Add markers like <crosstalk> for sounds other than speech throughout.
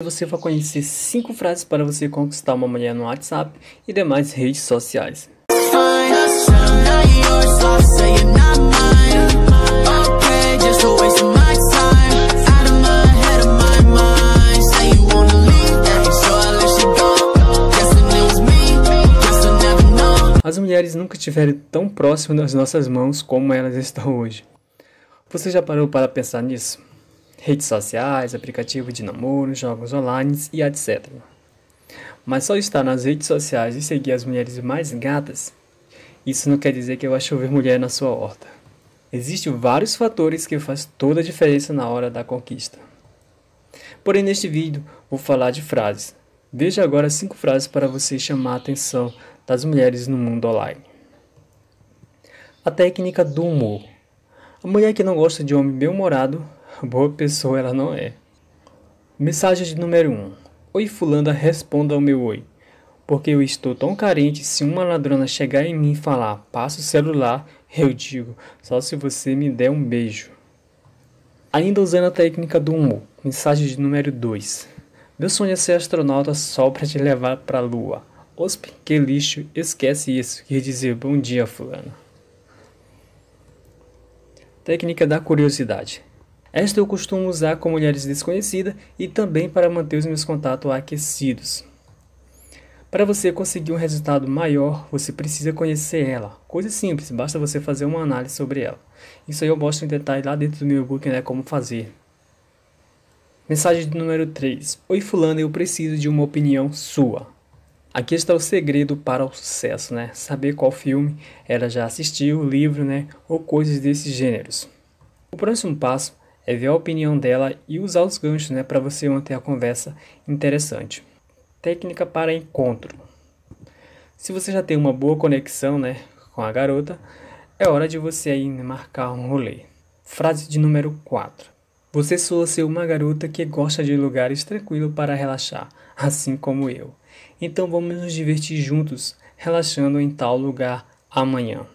Você vai conhecer 5 frases para você conquistar uma mulher no WhatsApp e demais redes sociais. As mulheres nunca estiveram tão próximas das nossas mãos como elas estão hoje. Você já parou para pensar nisso? redes sociais, aplicativo de namoro, jogos online e etc. Mas só estar nas redes sociais e seguir as mulheres mais gatas, isso não quer dizer que eu vá chover mulher na sua horta. Existem vários fatores que fazem toda a diferença na hora da conquista. Porém, neste vídeo, vou falar de frases. Veja agora cinco frases para você chamar a atenção das mulheres no mundo online. A técnica do humor. A mulher que não gosta de homem bem-humorado <laughs> Boa pessoa ela não é. Mensagem de número 1. Um. Oi fulana, responda ao meu oi. Porque eu estou tão carente, se uma ladrona chegar em mim e falar, passa o celular, <laughs> eu digo, só se você me der um beijo. Ainda usando a técnica do humor. Mensagem de número 2. Meu sonho é ser astronauta só para te levar para a lua. Ospe, que lixo, esquece isso e dizer bom dia fulano. Técnica da curiosidade. Esta eu costumo usar com mulheres desconhecidas e também para manter os meus contatos aquecidos. Para você conseguir um resultado maior, você precisa conhecer ela. Coisa simples, basta você fazer uma análise sobre ela. Isso aí eu mostro em detalhe lá dentro do meu book né, como fazer. Mensagem número 3. Oi fulano, eu preciso de uma opinião sua. Aqui está o segredo para o sucesso, né? Saber qual filme ela já assistiu, livro, né, ou coisas desses gêneros. O próximo passo é ver a opinião dela e usar os ganchos né, para você manter a conversa interessante. Técnica para encontro. Se você já tem uma boa conexão né, com a garota, é hora de você aí marcar um rolê. Frase de número 4. Você soa ser uma garota que gosta de lugares tranquilos para relaxar, assim como eu. Então vamos nos divertir juntos, relaxando em tal lugar amanhã.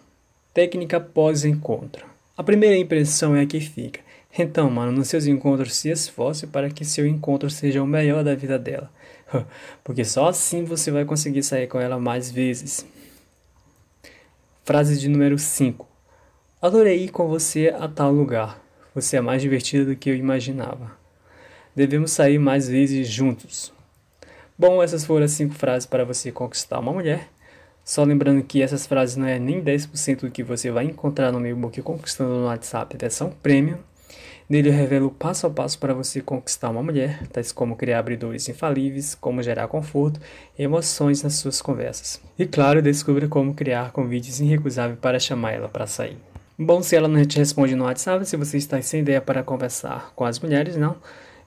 Técnica pós-encontro. A primeira impressão é a que fica. Então, mano, nos seus encontros se esforce para que seu encontro seja o melhor da vida dela. <laughs> Porque só assim você vai conseguir sair com ela mais vezes. Frase de número 5. Adorei ir com você a tal lugar. Você é mais divertida do que eu imaginava. Devemos sair mais vezes juntos. Bom, essas foram as 5 frases para você conquistar uma mulher. Só lembrando que essas frases não é nem 10% do que você vai encontrar no meu book Conquistando no WhatsApp, até são prêmio. Nele eu revelo passo a passo para você conquistar uma mulher, tais como criar abridores infalíveis, como gerar conforto e emoções nas suas conversas. E claro, descubra como criar convites irrecusáveis para chamar ela para sair. Bom, se ela não te responde no WhatsApp, se você está sem ideia para conversar com as mulheres, não,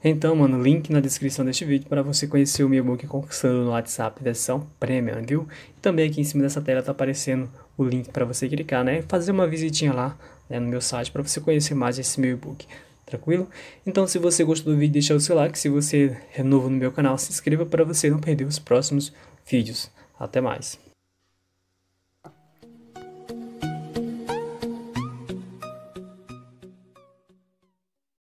então, mano, link na descrição deste vídeo para você conhecer o meu e-book conquistando no WhatsApp versão Premium, viu? E também aqui em cima dessa tela tá aparecendo o link para você clicar, né? Fazer uma visitinha lá né, no meu site para você conhecer mais esse meu e-book. Tranquilo? Então, se você gostou do vídeo, deixa o seu like. Se você é novo no meu canal, se inscreva para você não perder os próximos vídeos. Até mais.